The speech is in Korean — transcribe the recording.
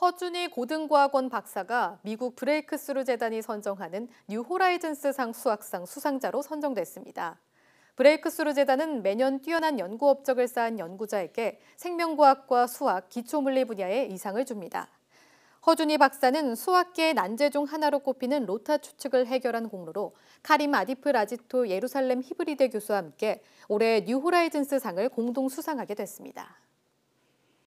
허준이 고등과학원 박사가 미국 브레이크스루 재단이 선정하는 뉴 호라이즌스상 수학상 수상자로 선정됐습니다. 브레이크스루 재단은 매년 뛰어난 연구 업적을 쌓은 연구자에게 생명과학과 수학, 기초물리 분야에 이상을 줍니다. 허준이 박사는 수학계의 난제 중 하나로 꼽히는 로타 추측을 해결한 공로로 카림 아디프 라지토 예루살렘 히브리대 교수와 함께 올해 뉴 호라이즌스 상을 공동 수상하게 됐습니다.